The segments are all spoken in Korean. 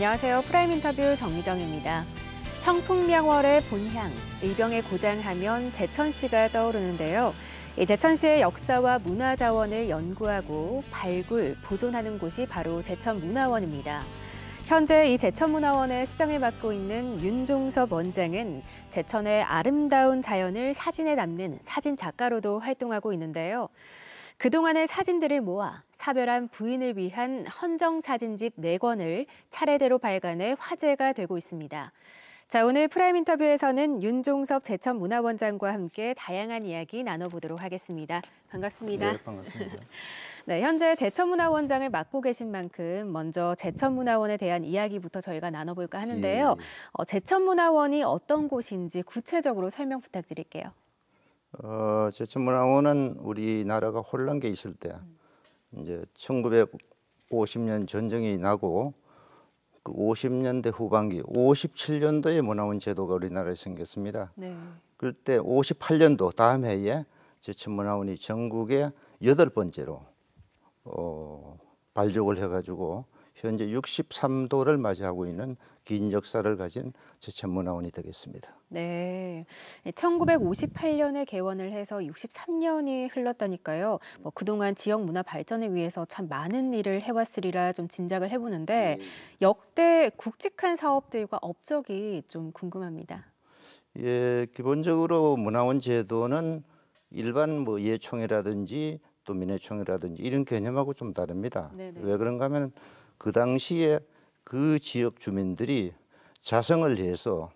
안녕하세요. 프라임 인터뷰 정희정입니다 청풍명월의 본향, 의병의 고장하면 제천시가 떠오르는데요. 제천시의 역사와 문화 자원을 연구하고 발굴, 보존하는 곳이 바로 제천문화원입니다. 현재 이 제천문화원의 수장을 맡고 있는 윤종섭 원장은 제천의 아름다운 자연을 사진에 담는 사진 작가로도 활동하고 있는데요. 그동안의 사진들을 모아 사별한 부인을 위한 헌정 사진집 4권을 차례대로 발간해 화제가 되고 있습니다. 자, 오늘 프라임 인터뷰에서는 윤종섭 제천 문화원장과 함께 다양한 이야기 나눠보도록 하겠습니다. 반갑습니다. 네, 반갑습니다. 네, 현재 제천문화원장을 맡고 계신 만큼 먼저 제천문화원에 대한 이야기부터 저희가 나눠볼까 하는데요. 예. 예. 어, 제천문화원이 어떤 곳인지 구체적으로 설명 부탁드릴게요. 어, 제천문화원은 우리나라가 혼란기 있을 때 음. 이제 1950년 전쟁이 나고 그 50년대 후반기 57년도에 문화원 뭐 제도가 우리나라에 생겼습니다. 네. 그때 58년도 다음 해에 제천문화원이 뭐 전국에 여덟 번째로 어, 발족을 해가지고 현재 63도를 맞이하고 있는 긴 역사를 가진 제천문화원이 되겠습니다. 네, 1958년에 예, 개원을 해서 63년이 흘렀다니까요. 뭐 그동안 지역 문화 발전을 위해서 참 많은 일을 해왔으리라 좀 짐작을 해보는데 네. 역대 굵직한 사업들과 업적이 좀 궁금합니다. 예, 기본적으로 문화원 제도는 일반 뭐 예총이라든지 또 민회총이라든지 이런 개념하고 좀 다릅니다. 네네. 왜 그런가 하면 그 당시에 그 지역 주민들이 자성을 해서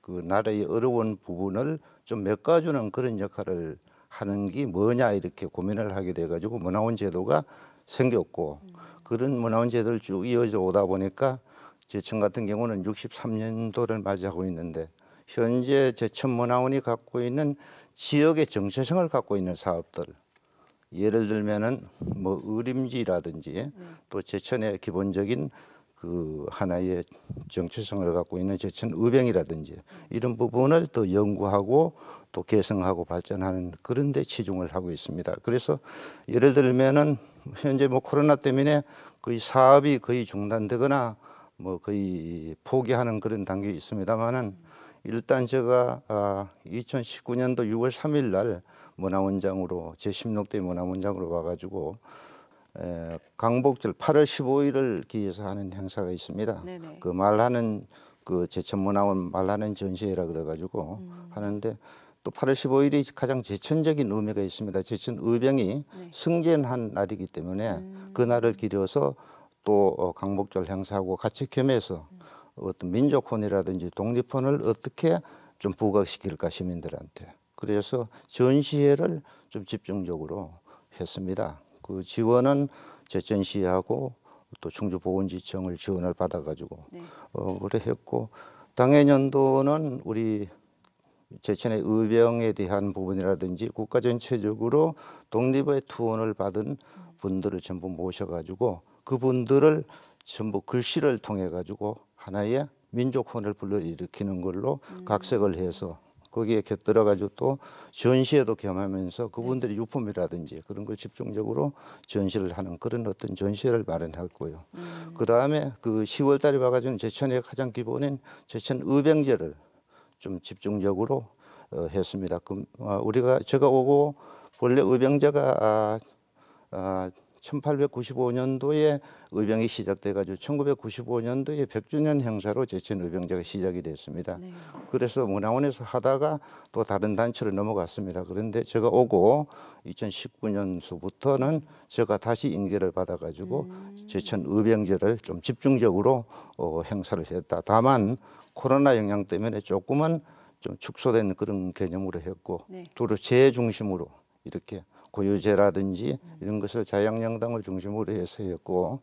그 나라의 어려운 부분을 좀 메꿔주는 그런 역할을 하는 게 뭐냐 이렇게 고민을 하게 돼가지고 문화원 제도가 생겼고 그런 문화원 제도를 쭉 이어져 오다 보니까 제천 같은 경우는 63년도를 맞이하고 있는데 현재 제천 문화원이 갖고 있는 지역의 정체성을 갖고 있는 사업들 예를 들면은 뭐 의림지라든지 또 제천의 기본적인 그 하나의 정체성을 갖고 있는 제천 의병이라든지 이런 부분을 또 연구하고 또 개성하고 발전하는 그런 데 치중을 하고 있습니다. 그래서 예를 들면은 현재 뭐 코로나 때문에 거의 사업이 거의 중단되거나 뭐 거의 포기하는 그런 단계에 있습니다만은 일단 제가 아, 2019년도 6월 3일 날 문화원장으로 제16대 문화원장으로 와가지고 에, 강복절 8월 15일을 기해서 하는 행사가 있습니다. 네네. 그 말하는 그 제천문화원 말하는 전시회라 그래가지고 음. 하는데 또 8월 15일이 가장 제천적인 의미가 있습니다. 제천 의병이 네. 승진한 날이기 때문에 음. 그 날을 기려서 또 어, 강복절 행사하고 같이 겸해서 음. 어떤 민족혼이라든지 독립혼을 어떻게 좀 부각시킬까 시민들한테 그래서 전시회를 좀 집중적으로 했습니다. 그 지원은 제전시하고또충주보훈지청을 지원을 받아가지고 네. 어, 그래 했고 당해년도는 우리 제천의 의병에 대한 부분이라든지 국가 전체적으로 독립의 투혼을 받은 분들을 전부 모셔가지고 그분들을 전부 글씨를 통해 가지고 하나의 민족혼을 불러일으키는 걸로 음. 각색을 해서 거기에 곁들여가지고 또 전시에도 겸하면서 그분들의 네. 유품이라든지 그런 걸 집중적으로 전시를 하는 그런 어떤 전시회를 마련했고요. 음. 그 다음에 그 10월 달에 와가지고 제천의 가장 기본인 제천 의병제를 좀 집중적으로 어, 했습니다. 그, 어, 우리가 제가 오고 원래 의병제가 아, 아, 1895년도에 의병이 시작돼가지고 1995년도에 100주년 행사로 제천 의병제가 시작이 됐습니다. 네. 그래서 문화원에서 하다가 또 다른 단체로 넘어갔습니다. 그런데 제가 오고 2019년서부터는 제가 다시 인계를 받아가지고 음. 제천 의병제를 좀 집중적으로 어, 행사를 했다. 다만 코로나 영향 때문에 조금은 좀 축소된 그런 개념으로 했고 네. 두루 재중심으로 이렇게 고유제라든지 이런 것을 자양양당을 중심으로 해서 했고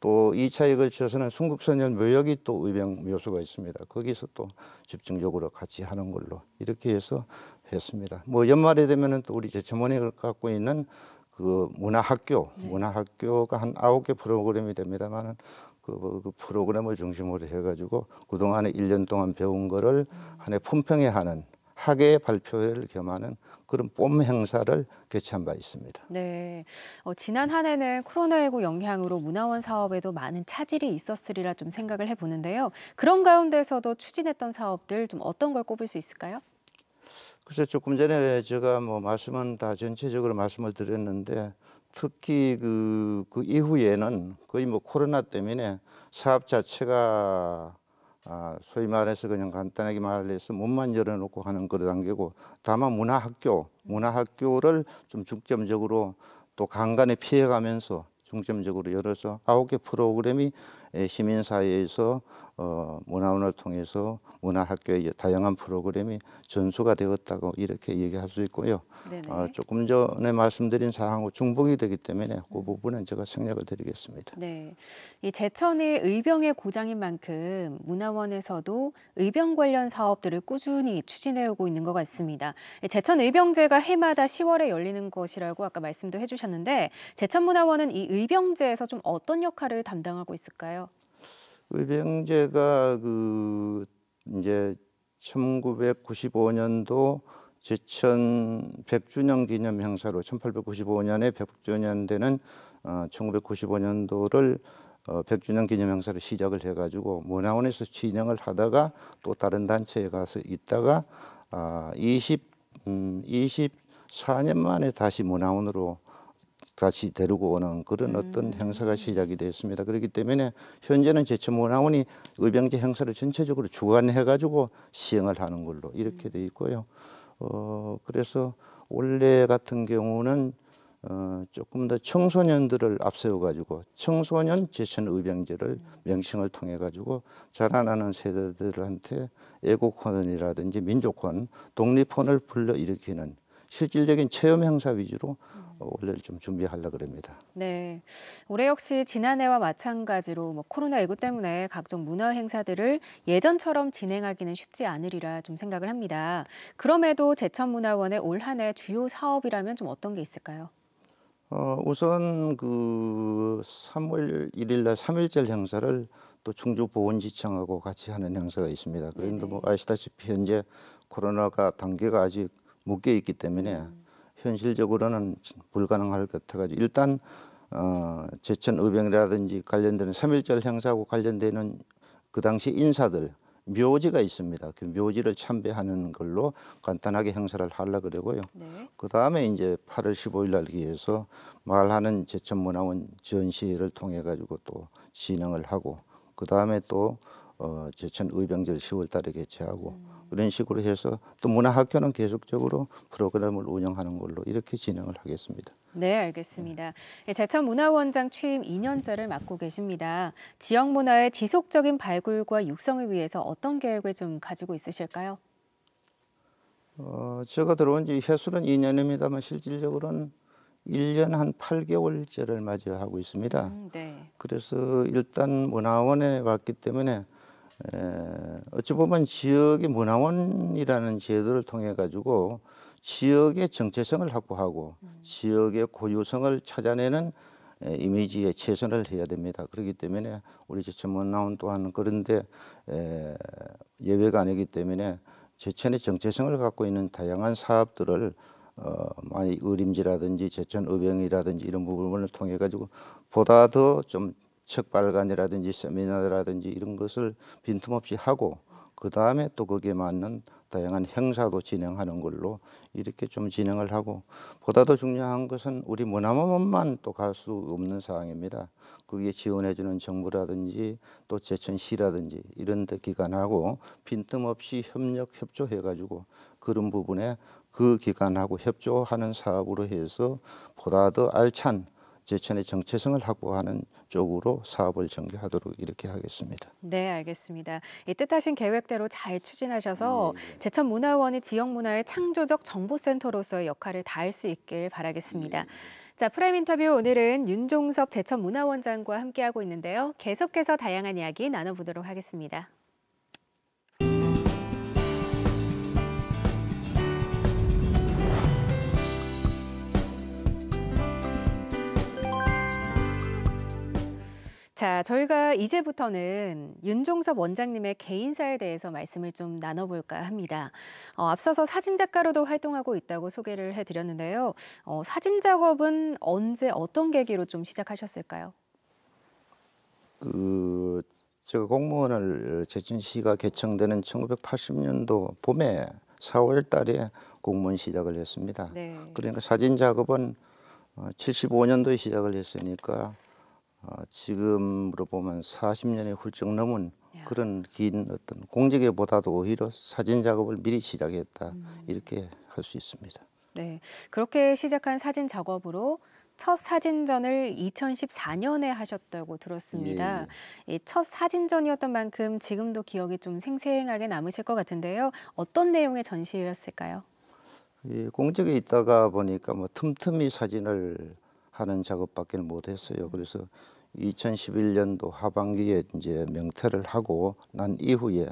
또 2차에 걸쳐서는 순국선년 묘역이 또 의병 묘소가 있습니다. 거기서 또 집중적으로 같이 하는 걸로 이렇게 해서 했습니다. 뭐 연말이 되면은 또 우리 제천원이 갖고 있는 그 문화학교, 네. 문화학교가 한 아홉 개 프로그램이 됩니다만은 그, 그, 프로그램을 중심으로 해가지고 그동안에 일 년 동안 배운 거를 음. 한해품평회 하는 학예 발표회를 겸하는 그런 뽐 행사를 개최한 바 있습니다. 네, 어, 지난 한 해는 코로나19 영향으로 문화원 사업에도 많은 차질이 있었으리라 좀 생각을 해보는데요. 그런 가운데서도 추진했던 사업들 좀 어떤 걸 꼽을 수 있을까요? 글쎄 조금 전에 제가 뭐 말씀은 다 전체적으로 말씀을 드렸는데 특히 그, 그 이후에는 거의 뭐 코로나 때문에 사업 자체가 아, 소위 말해서 그냥 간단하게 말해서 문만 열어놓고 하는 끌어당기고 다만 문화학교, 문화학교를 좀 중점적으로 또 간간에 피해가면서 중점적으로 열어서 아홉 개 프로그램이 시민사회에서 어, 문화원을 통해서 문화학교의 다양한 프로그램이 전수가 되었다고 이렇게 얘기할 수 있고요. 어, 조금 전에 말씀드린 사항하 중복이 되기 때문에 그 부분은 제가 생략을 드리겠습니다. 네, 이 제천의 의병의 고장인 만큼 문화원에서도 의병 관련 사업들을 꾸준히 추진해오고 있는 것 같습니다. 제천 의병제가 해마다 10월에 열리는 것이라고 아까 말씀도 해주셨는데 제천문화원은 이 의병제에서 좀 어떤 역할을 담당하고 있을까요? 의병제가 그 이제 1995년도 제천 100주년 기념 행사로 1895년에 100주년 되는 어, 1995년도를 어, 100주년 기념 행사를 시작을 해가지고 문화원에서 진행을 하다가 또 다른 단체에 가서 있다가 아, 20 음, 24년 만에 다시 문화원으로 다시 데리고 오는 그런 음. 어떤 행사가 시작이 됐습니다. 그렇기 때문에 현재는 제천문화원이 의병제 행사를 전체적으로 주관해가지고 시행을 하는 걸로 이렇게 음. 돼 있고요. 어, 그래서 원래 같은 경우는 어, 조금 더 청소년들을 앞세워가지고 청소년 제천의병제를 음. 명칭을 통해가지고 자라나는 세대들한테 애국혼이라든지 민족혼, 독립혼을 불러일으키는 실질적인 체험 행사 위주로 올해를좀 준비하려고 합니다. 네, 올해 역시 지난해와 마찬가지로 뭐 코로나19 때문에 각종 문화 행사들을 예전처럼 진행하기는 쉽지 않으리라 좀 생각을 합니다. 그럼에도 제천문화원의 올한해 주요 사업이라면 좀 어떤 게 있을까요? 어, 우선 그 3월 1일 날 3일절 행사를 또 충주 보훈지청하고 같이 하는 행사가 있습니다. 그런데 뭐 아시다시피 현재 코로나가 단계가 아직 묶여 있기 때문에 음. 현실적으로는 불가능할 것 같아가지고 일단 어, 제천의병이라든지 관련된는 삼일절 행사하고 관련되는 그 당시 인사들 묘지가 있습니다. 그 묘지를 참배하는 걸로 간단하게 행사를 하려 고 그러고요. 네. 그 다음에 이제 8월 15일 날 기해서 말하는 제천문화원 전시를 통해 가지고 또 진행을 하고 그 다음에 또 어, 제천의병절 10월 달에 개최하고 음. 그런 식으로 해서 또 문화학교는 계속적으로 프로그램을 운영하는 걸로 이렇게 진행을 하겠습니다. 네, 알겠습니다. 예, 제천 문화원장 취임 2년째를 맡고 계십니다. 지역 문화의 지속적인 발굴과 육성을 위해서 어떤 계획을 좀 가지고 있으실까요? 어, 제가 들어온 지 해수는 2년입니다만 실질적으로는 1년 한 8개월째를 맞이하고 있습니다. 음, 네. 그래서 일단 문화원에 왔기 때문에 어찌 보면 지역의 문화원이라는 제도를 통해 가지고 지역의 정체성을 확보하고 음. 지역의 고유성을 찾아내는 이미지에 최선을 해야 됩니다. 그렇기 때문에 우리 제천문화원 또한 그런데 예외가 아니기 때문에 제천의 정체성을 갖고 있는 다양한 사업들을 어, 많이 의림지라든지 제천 의병이라든지 이런 부분을 통해 가지고 보다 더좀 책발간이라든지 세미나라든지 이런 것을 빈틈없이 하고 그 다음에 또 거기에 맞는 다양한 행사도 진행하는 걸로 이렇게 좀 진행을 하고 보다 더 중요한 것은 우리 문화원만 또 갈 수 없는 상황입니다. 거기에 지원해주는 정부라든지 또 제천시라든지 이런 데 기관하고 빈틈없이 협력 협조해가지고 그런 부분에 그 기관하고 협조하는 사업으로 해서 보다 더 알찬 제천의 정체성을 확보하는 쪽으로 사업을 전개하도록 이렇게 하겠습니다. 네, 알겠습니다. 이 뜻하신 계획대로 잘 추진하셔서 네. 제천 문화원이 지역 문화의 창조적 정보센터로서의 역할을 다할 수 있길 바라겠습니다. 네. 자, 프라임 인터뷰 오늘은 윤종섭 제천 문화원장과 함께하고 있는데요. 계속해서 다양한 이야기 나눠보도록 하겠습니다. 자, 저희가 이제부터는 윤종섭 원장님의 개인사에 대해서 말씀을 좀 나눠볼까 합니다. 어, 앞서서 사진작가로도 활동하고 있다고 소개를 해드렸는데요. 어, 사진 작업은 언제 어떤 계기로 좀 시작하셨을까요? 그 제가 공무원을 제천시가 개청되는 1980년도 봄에 4월 달에 공무원 시작을 했습니다. 네. 그러니까 사진 작업은 75년도에 어, 시작을 했으니까 어, 지금으로 보면 40년이 훌쩍 넘은 그런 긴 어떤 공직에보다도 오히려 사진 작업을 미리 시작했다 음. 이렇게 할 수 있습니다. 네, 그렇게 시작한 사진 작업으로 첫 사진전을 2014년에 하셨다고 들었습니다. 예. 예. 첫 사진전이었던 만큼 지금도 기억이 좀 생생하게 남으실 것 같은데요. 어떤 내용의 전시회였을까요? 예, 공직에 있다가 보니까 뭐 틈틈이 사진을 하는 작업밖에 못했어요. 음. 그래서 2011년도 하반기에 이제 명퇴를 하고 난 이후에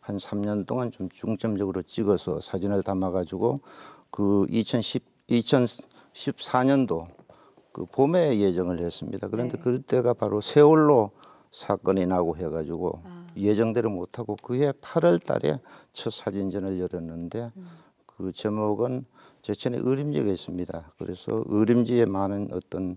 한 3년 동안 좀 중점적으로 찍어서 사진을 담아가지고 그 2010, 2014년도 그 봄에 예정을 했습니다. 그런데 네. 그때가 바로 세월로 사건이 나고 해가지고 아. 예정대로 못하고 그해 8월 달에 첫 사진전을 열었는데 음. 그 제목은 제천의 의림지에 있습니다. 그래서 의림지에 많은 어떤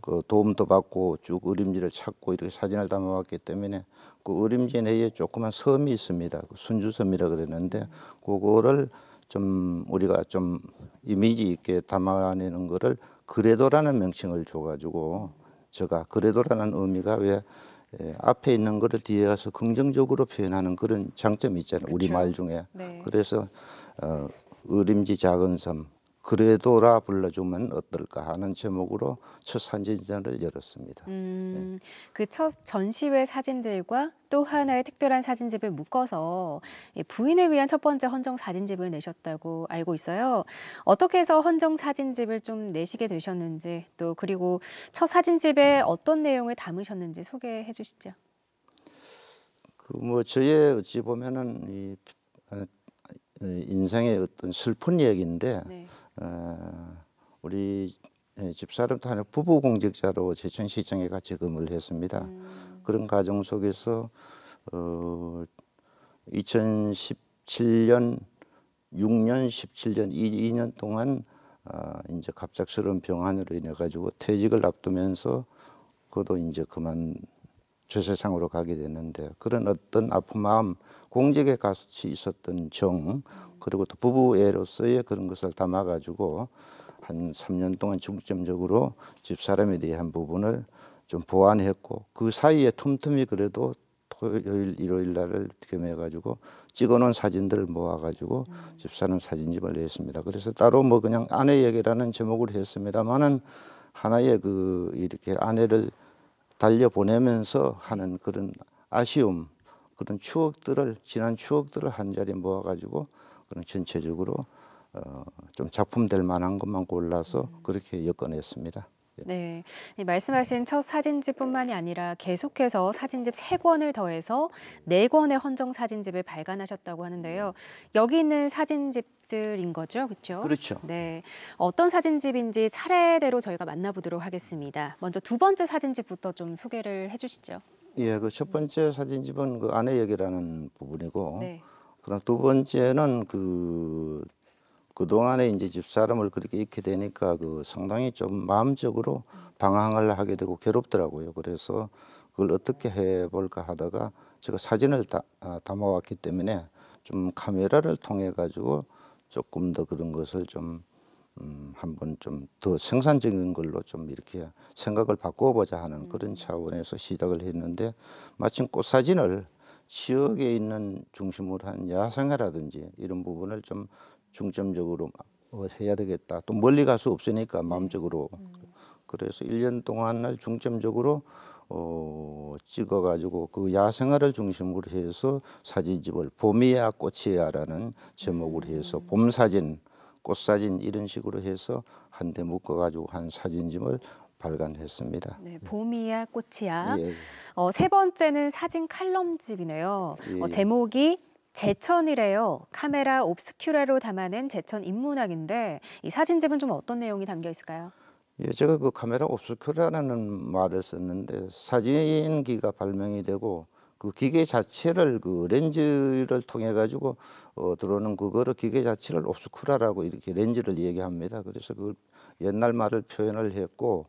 그 도움도 받고 쭉 의림지를 찾고 이렇게 사진을 담아왔기 때문에 그 의림지 내에 조그만 섬이 있습니다. 그 순주섬이라 그랬는데 그거를 좀 우리가 좀 이미지 있게 담아내는 거를 그래도라는 명칭을 줘가지고 제가 그래도라는 의미가 왜 예, 앞에 있는 거를 뒤에 가서 긍정적으로 표현하는 그런 장점이 있잖아요. 우리 말 중에. 네. 그래서 어, 의림지 작은 섬, 그래도라 불러주면 어떨까 하는 제목으로 첫 사진전을 열었습니다. 음, 네. 예. 그첫 전시회 사진들과 또 하나의 특별한 사진집을 묶어서 예, 부인을 위한 첫 번째 헌정 사진집을 내셨다고 알고 있어요. 어떻게 해서 헌정 사진집을 좀 내시게 되셨는지 또 그리고 첫 사진집에 어떤 내용을 담으셨는지 소개해 주시죠. 그 뭐 저의 어찌 보면은 이 아, 인생의 어떤 슬픈 이기인데 네. 어, 우리 예, 집사람도 하나 부부 공직자로 제천시청에 같이 근무를 했습니다. 음. 그런 과정 속에서 어, 2017년 6년, 17년, 2, 2년 동안 아, 이제 갑작스러운 병환으로 인해 가지고 퇴직을 앞두면서 그도 이제 그만 죄세상으로 가게 됐는데 그런 어떤 아픈 마음, 공직에 같이 있었던 정, 그리고 또 부부애로서의 그런 것을 담아가지고 한 3년 동안 중점적으로 집사람에 대한 부분을 좀 보완했고 그 사이에 틈틈이 그래도 토요일 일요일 날을 겸해가지고 찍어놓은 사진들을 모아가지고 음. 집사람 사진집을 냈습니다. 그래서 따로 뭐 그냥 아내 얘기라는 제목으로 했습니다만은 하나의 그 이렇게 아내를 달려 보내면서 하는 그런 아쉬움 그런 추억들을 지난 추억들을 한 자리에 모아가지고 그런 전체적으로 어, 좀 작품될 만한 것만 골라서 음. 그렇게 엮어냈습니다. 예. 네, 말씀하신 첫 사진집뿐만이 아니라 계속해서 사진집 세권을 더해서 네권의 헌정 사진집을 발간하셨다고 하는데요. 여기 있는 사진집들인 거죠, 그렇죠? 그렇죠. 네, 어떤 사진집인지 차례대로 저희가 만나보도록 하겠습니다. 먼저 두 번째 사진집부터 좀 소개를 해주시죠. 예, 그 첫 번째 사진집은 그 아내역이라는 부분이고 네. 그다음 두 번째는 그 그동안에 이제 집사람을 그렇게 잃게 되니까 그 상당히 좀 마음적으로 방황을 하게 되고 괴롭더라고요. 그래서 그걸 어떻게 해볼까 하다가 제가 사진을 다, 아, 담아왔기 때문에 좀 카메라를 통해 가지고 조금 더 그런 것을 좀 음, 한번 좀 더 생산적인 걸로 좀 이렇게 생각을 바꿔보자 하는 음. 그런 차원에서 시작을 했는데 마침 꽃 사진을 지역에 있는 중심으로 한 야생화라든지 이런 부분을 좀 중점적으로 해야 되겠다. 또 멀리 갈 수 없으니까 네. 마음적으로 음. 그래서 1년 동안을 중점적으로 어, 찍어가지고 그 야생화를 중심으로 해서 사진집을 봄이야 꽃이야라는 제목으로 음. 해서 봄 사진, 꽃 사진 이런 식으로 해서 한 대 묶어가지고 한 사진집을 발간했습니다. 네, 봄이야 꽃이야. 예. 어, 세 번째는 사진 칼럼집이네요. 어, 예. 어, 제목이 제천이래요. 카메라 옵스큐라로 담아낸 제천 인문학인데 이 사진집은 좀 어떤 내용이 담겨 있을까요? 예, 제가 그 카메라 옵스큐라라는 말을 썼는데 사진기가 발명이 되고 그 기계 자체를 그 렌즈를 통해 가지고 어, 들어오는 그거를 기계 자체를 옵스쿠라라고 이렇게 렌즈를 얘기합니다. 그래서 그 옛날 말을 표현을 했고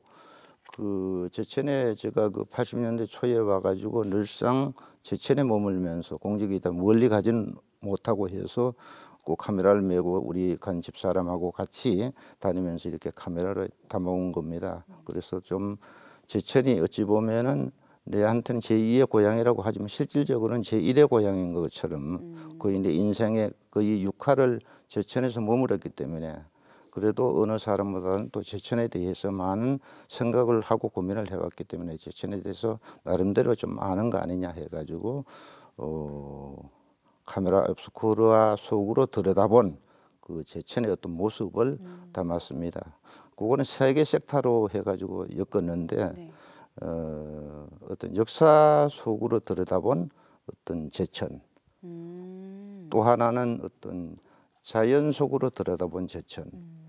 그제천에 제가 그 80년대 초에 와가지고 늘상 제천에 머물면서 공직이 다 멀리 가진 못하고 해서 꼭 카메라를 메고 우리 간 집사람하고 같이 다니면서 이렇게 카메라를 다아은 겁니다. 그래서 좀 제천이 어찌 보면은 내한테는 제2의 고향이라고 하지만 실질적으로는 제1의 고향인 것처럼 음. 거의 내 인생의 거의 육화를 제천에서 머물렀기 때문에 그래도 어느 사람보다는 또 제천에 대해서 많은 생각을 하고 고민을 해왔기 때문에 제천에 대해서 나름대로 좀 아는 거 아니냐 해가지고 어, 카메라 앱스코르와 속으로 들여다본 그 제천의 어떤 모습을 음. 담았습니다. 그거는 세계 섹터로 해가지고 엮었는데 네. 어, 어떤 역사 속으로 들여다본 어떤 제천 음. 또 하나는 어떤 자연 속으로 들여다본 제천 음.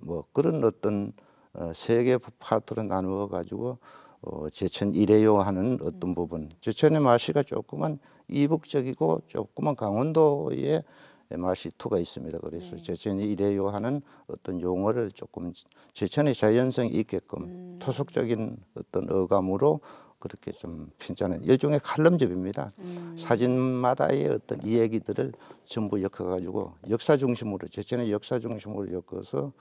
뭐 그런 어떤 어, 세계 파트로 나누어 가지고 어, 제천 이래요 하는 어떤 부분 제천의 맛이가 조금은 이북적이고 조금은 강원도의 맛이 투가 있습니다. 그래서 네. 제천이 이래요 하는 어떤 용어를 조금 제천의 자연성이 있게끔 음. 토속적인 어떤 어감으로 그렇게 좀 편찮은 일종의 칼럼집입니다. 음. 사진마다의 어떤 이야기들을 전부 엮어가지고 역사 중심으로 제천의 역사 중심으로 엮어서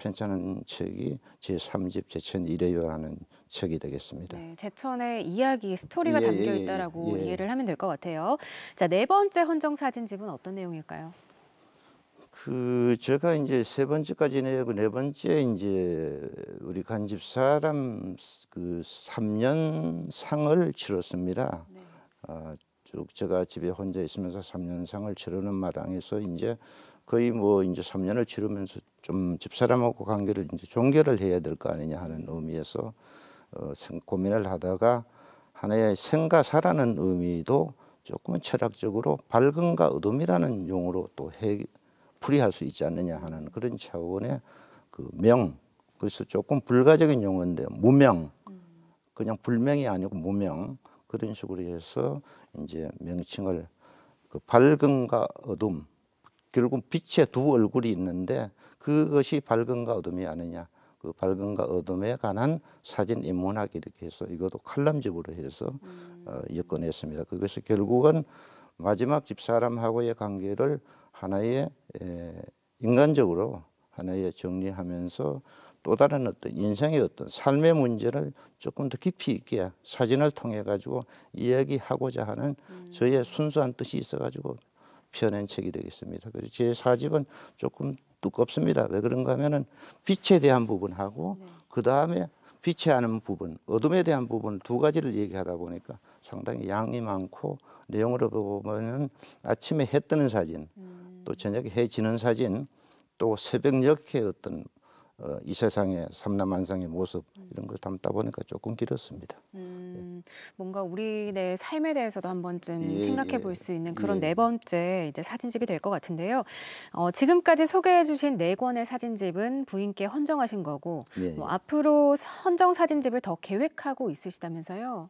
편찬한 책이 제3집 제천 이래요 하는 책이 되겠습니다. 네, 제천의 이야기, 스토리가 예, 담겨 예, 있다라고 예, 예. 이해를 하면 될 것 같아요. 자, 네 번째 헌정 사진집은 어떤 내용일까요? 그 제가 이제 세 번째까지 내고 네 번째 이제 우리 간집 사람 그 3년 상을 치렀습니다. 네. 어, 쭉 제가 집에 혼자 있으면서 3년상을 치르는 마당에서 이제 거의 뭐 이제 3년을 치르면서 좀 집사람하고 관계를 이제 종결을 해야 될 거 아니냐 하는 의미에서 어, 고민을 하다가 하나의 생가사라는 의미도 조금은 철학적으로 밝음과 어둠이라는 용어로 또 해, 풀이할 수 있지 않느냐 하는 그런 차원의 그 명, 그래서 조금 불가적인 용어인데 무명, 음. 그냥 불명이 아니고 무명 그런 식으로 해서 이제 명칭을 그 밝음과 어둠 결국 빛의 두 얼굴이 있는데 그것이 밝음과 어둠이 아니냐 그 밝음과 어둠에 관한 사진 인문학 이렇게 해서 이것도 칼럼집으로 해서 음. 어, 여건했습니다 그것이 결국은 마지막 집사람하고의 관계를 하나의 에, 인간적으로 하나의 정리하면서 또 다른 어떤 인생의 어떤 삶의 문제를 조금 더 깊이 있게 사진을 통해 가지고 이야기하고자 하는 음. 저의 순수한 뜻이 있어 가지고 펴낸 책이 되겠습니다. 그래서 제 사집은 조금 두껍습니다. 왜 그런가 하면은 빛에 대한 부분하고 네. 그 다음에 빛에 하는 부분, 어둠에 대한 부분 두 가지를 얘기하다 보니까 상당히 양이 많고 내용으로 보면은 아침에 해 뜨는 사진, 음. 또 저녁에 해 지는 사진, 또새벽녘에 어떤 어, 이 세상의 삼남한상의 모습 이런 걸 담다 보니까 조금 길었습니다. 음, 뭔가 우리 내 삶에 대해서도 한 번쯤 예, 생각해 예. 볼수 있는 그런 예. 네 번째 이제 사진집이 될 것 같은데요. 어, 지금까지 소개해 주신 네 권의 사진집은 부인께 헌정하신 거고 예, 뭐 예. 앞으로 헌정 사진집을 더 계획하고 있으시다면서요?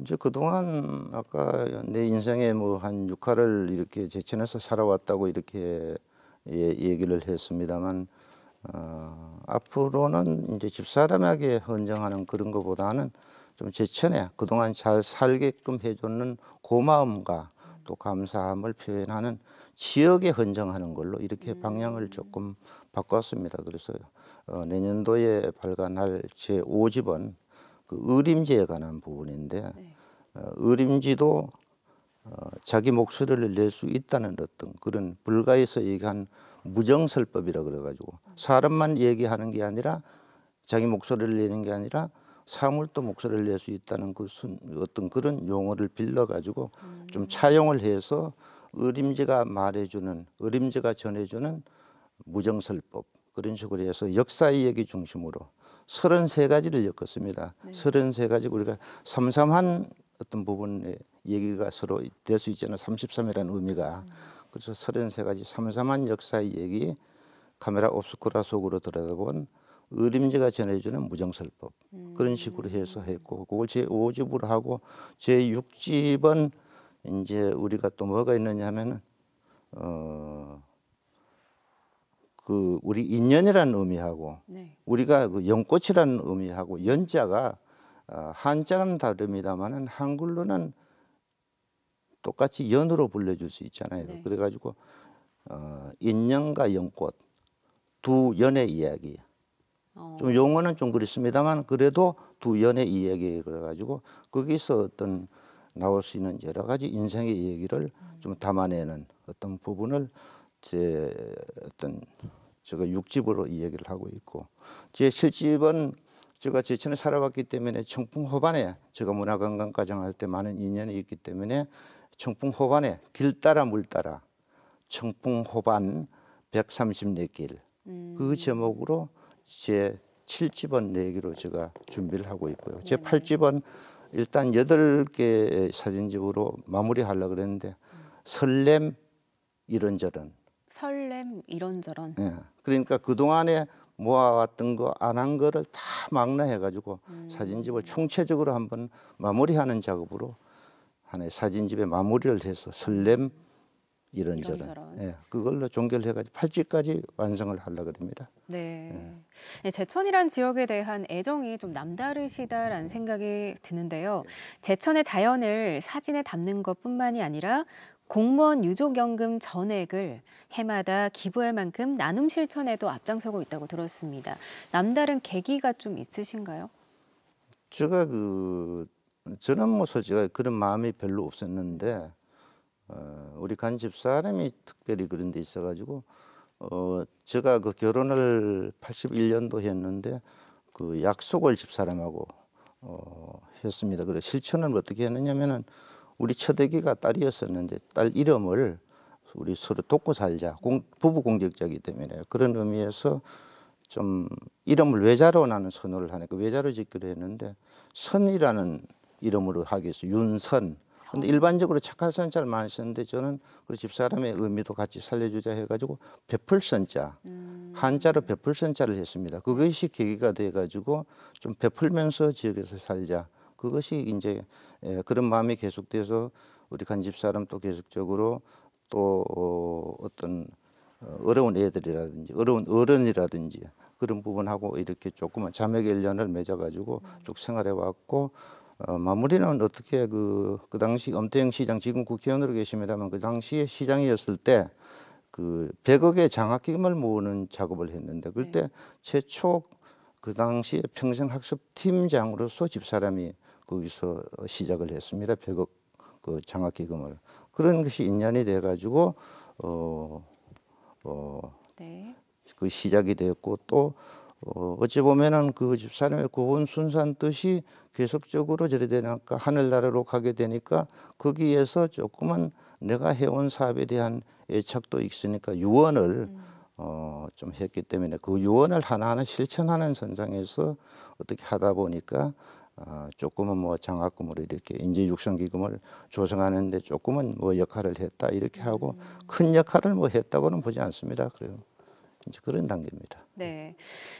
이제 그동안 아까 내 인생의 뭐한 6화를 이렇게 제천에서 살아왔다고 이렇게 예, 얘기를 했습니다만 어, 앞으로는 이제 집사람에게 헌정하는 그런 것보다는 좀 제천에 그동안 잘 살게끔 해줬는 고마움과 또 감사함을 표현하는 지역에 헌정하는 걸로 이렇게 음. 방향을 조금 바꿨습니다. 그래서 어, 내년도에 발간할 제 5집은 그 의림지에 관한 부분인데 네. 어, 의림지도 어, 자기 목소리를 낼 수 있다는 어떤 그런 불가에서 얘기한 무정설법이라 그래가지고 사람만 얘기하는 게 아니라 자기 목소리를 내는 게 아니라 사물도 목소리를 낼 수 있다는 그 순, 어떤 그런 용어를 빌려 가지고 음. 좀 차용을 해서 어림제가 말해주는 어림제가 전해주는 무정설법 그런 식으로 해서 역사 이야기 중심으로 33가지를 엮었습니다. 네. 33가지 우리가 삼삼한 어떤 부분의 얘기가 서로 될 수 있잖아요. 33이라는 의미가. 음. 그래서 33가지 삼삼한 역사의 얘기 카메라 옵스쿠라 속으로 들여다본 의림제가 전해주는 무정설법 음. 그런 식으로 해서 했고 그걸 제 5집으로 하고 제 6집은 이제 우리가 또 뭐가 있느냐 하면은 어. 그 우리 인연이란 의미하고 네. 우리가 그 연꽃이라는 의미하고 연자가 어, 한자는 다릅니다만은 한글로는 똑같이 연으로 불려줄 수 있잖아요. 네. 그래가지고 어, 인연과 연꽃 두 연의 이야기. 어. 좀 용어는 좀 그렇습니다만 그래도 두 연의 이야기 그래가지고 거기서 어떤 나올 수 있는 여러 가지 인생의 얘기를 음. 좀 담아내는 어떤 부분을 제 어떤 제가 육집으로 이야기를 하고 있고 제 실집은 제가 제천에 살아왔기 때문에 청풍 호반에 제가 문화관광과장할 때 많은 인연이 있기 때문에 청풍호반에 길 따라 물 따라 청풍호반 134길 그 음. 그 제목으로 제 7집은 내기로 제가 준비를 하고 있고요. 제 8집은 일단 8개 사진집으로 마무리하려고 그랬는데 음. 설렘 이런저런 설렘 이런저런 예. 그러니까 그동안에 모아왔던 거 안 한 거를 다 망라해 가지고 음. 사진집을 총체적으로 한번 마무리하는 작업으로 하나의 사진집에 마무리를 해서 설렘 이런저런. 예, 그걸로 종결해가지고 팔찌까지 완성을 하려고 합니다. 네. 예. 예. 제천이란 지역에 대한 애정이 좀 남다르시다라는 생각이 드는데요. 제천의 자연을 사진에 담는 것뿐만이 아니라 공무원 유족연금 전액을 해마다 기부할 만큼 나눔 실천에도 앞장서고 있다고 들었습니다. 남다른 계기가 좀 있으신가요? 제가 그 저는 뭐 솔직히 그런 마음이 별로 없었는데 어, 우리 간 집 사람이 특별히 그런 데 있어가지고 어, 제가 그 결혼을 81년도 했는데 그 약속을 집 사람하고 어, 했습니다. 그래 실천을 어떻게 했느냐면은 우리 첫애기가 딸이었었는데 딸 이름을 우리 서로 돕고 살자 공, 부부 공격자이기 때문에 그런 의미에서 좀 이름을 외자로 나는 선호를 하니까 외자로 짓기로 했는데 선이라는 이름으로 하겠어요. 윤선. 근데 일반적으로 착할 선자를 많이 쓰는데 저는 우리 집사람의 의미도 같이 살려주자 해가지고 베풀 선자 음. 한자로 베풀 선자를 했습니다. 그것이 계기가 돼가지고 좀 베풀면서 지역에서 살자. 그것이 이제 예, 그런 마음이 계속돼서 우리 간집 사람 또 계속적으로 또 어, 어떤 어, 어려운 애들이라든지 어려운 어른이라든지 그런 부분하고 이렇게 조금은 자매 결련을 맺어가지고 음. 쭉 생활해 왔고 어, 마무리는 어떻게 그, 그 당시 엄태영 시장 지금 국회의원으로 계십니다만 그 당시에 시장이었을 때그 100억의 장학금을 모으는 작업을 했는데 그때 네. 최초 그 당시에 평생학습팀장으로서 집사람이 거기서 시작을 했습니다. 100억 그 장학기금을. 그런 것이 인연이 돼가지고, 어, 어, 네. 그 시작이 되었고 또 어, 어찌 보면은 그 집사람의 고운 순산 뜻이 계속적으로 저래 되니까 그 하늘나라로 가게 되니까 거기에서 조금은 내가 해온 사업에 대한 애착도 있으니까 유언을 음. 어, 좀 했기 때문에 그 유언을 하나하나 실천하는 선상에서 어떻게 하다 보니까 어, 조금은 뭐 장학금으로 이렇게 인재 육성 기금을 조성하는데 조금은 뭐 역할을 했다 이렇게 하고 음. 큰 역할을 뭐 했다고는 보지 않습니다. 그래요. 이제 그런 단계입니다. 네, 네.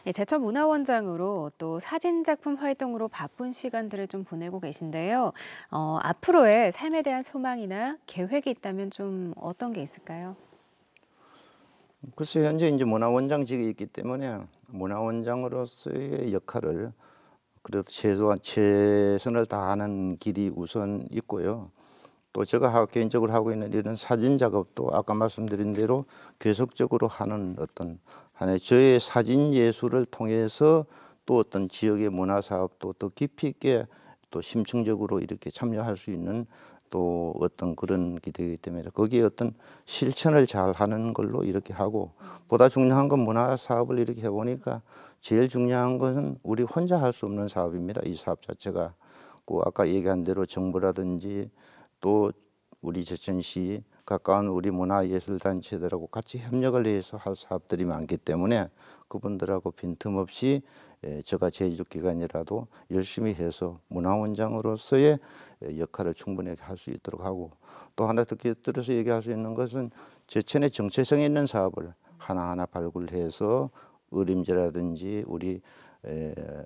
예, 제천 문화원장으로 또 사진 작품 활동으로 바쁜 시간들을 좀 보내고 계신데요. 어, 앞으로의 삶에 대한 소망이나 계획이 있다면 좀 어떤 게 있을까요? 글쎄 현재 이제 문화원장직이 있기 때문에 문화원장으로서의 역할을 그래도 최소한 최선을 다하는 길이 우선 있고요. 또 제가 개인적으로 하고 있는 이런 사진 작업도 아까 말씀드린 대로 계속적으로 하는 어떤 하나의 저의 사진 예술을 통해서 또 어떤 지역의 문화 사업도 더 깊이 있게 또 심층적으로 이렇게 참여할 수 있는 또 어떤 그런 기대이기 때문에 거기에 어떤 실천을 잘 하는 걸로 이렇게 하고 보다 중요한 건 문화 사업을 이렇게 해보니까 제일 중요한 것은 우리 혼자 할 수 없는 사업입니다. 이 사업 자체가 꼭 그 아까 얘기한 대로 정부라든지 또 우리 제천시 가까운 우리 문화예술단체들하고 같이 협력을 해서 할 사업들이 많기 때문에 그분들하고 빈틈없이 제가 예, 제주 기간이라도 열심히 해서 문화원장으로서의 예, 역할을 충분히 할 수 있도록 하고 또 하나 특히 들어서 얘기할 수 있는 것은 제천의 정체성 있는 사업을 하나하나 발굴해서 의림제라든지 우리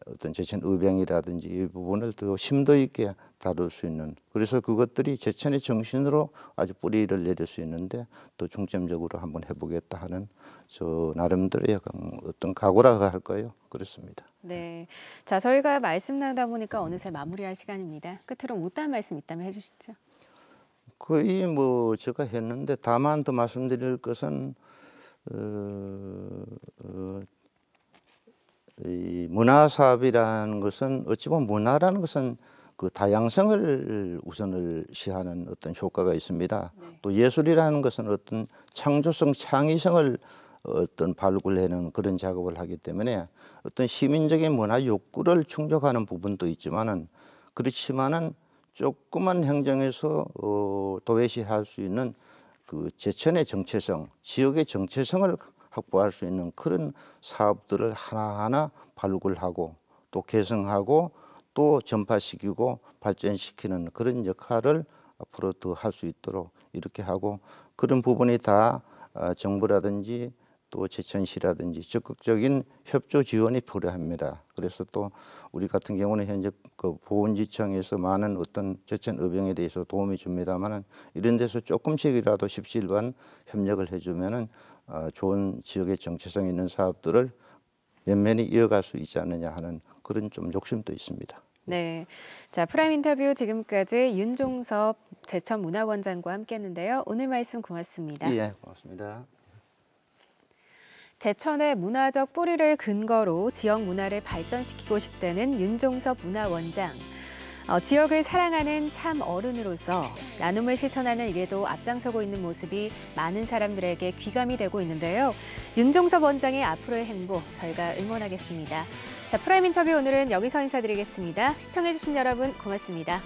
어떤 제천 의병이라든지 이 부분을 더 심도 있게 다룰 수 있는 그래서 그것들이 제천의 정신으로 아주 뿌리를 내릴 수 있는데 또 중점적으로 한번 해보겠다 하는 저 나름대로의 어떤 각오라고 할까요? 그렇습니다. 네, 자 저희가 말씀 나다 보니까 어느새 마무리할 시간입니다. 끝으로 못다 말씀 있다면 해주시죠. 거의 뭐 제가 했는데 다만 더 말씀드릴 것은 어, 어, 이 문화 사업이라는 것은 어찌 보면 문화라는 것은 그 다양성을 우선을 시하는 어떤 효과가 있습니다. 네. 또 예술이라는 것은 어떤 창조성, 창의성을 어떤 발굴해는 그런 작업을 하기 때문에 어떤 시민적인 문화 욕구를 충족하는 부분도 있지만은 그렇지만은 조그만 행정에서 어, 도외시할 수 있는 그 제천의 정체성, 지역의 정체성을 확보할 수 있는 그런 사업들을 하나하나 발굴하고 또 개성하고 또 전파시키고 발전시키는 그런 역할을 앞으로 더 할 수 있도록 이렇게 하고 그런 부분이 다 어, 정부라든지 또 제천시라든지 적극적인 협조 지원이 필요합니다. 그래서 또 우리 같은 경우는 현재 그 보훈지청에서 많은 어떤 제천 의병에 대해서 도움이 줍니다만은 이런 데서 조금씩이라도 십시일반 협력을 해주면은 어, 좋은 지역의 정체성 있는 사업들을 연면히 이어갈 수 있지 않느냐 하는 그런 좀 욕심도 있습니다. 네. 자, 프라임 인터뷰 지금까지 윤종섭 제천 문화원장과 함께 했는데요. 오늘 말씀 고맙습니다. 예, 고맙습니다. 제천의 문화적 뿌리를 근거로 지역 문화를 발전시키고 싶다는 윤종섭 문화원장. 어, 지역을 사랑하는 참 어른으로서 나눔을 실천하는 일에도 앞장서고 있는 모습이 많은 사람들에게 귀감이 되고 있는데요. 윤종섭 원장의 앞으로의 행보 저희가 응원하겠습니다. 자, 프라임 인터뷰 오늘은 여기서 인사드리겠습니다. 시청해주신 여러분 고맙습니다.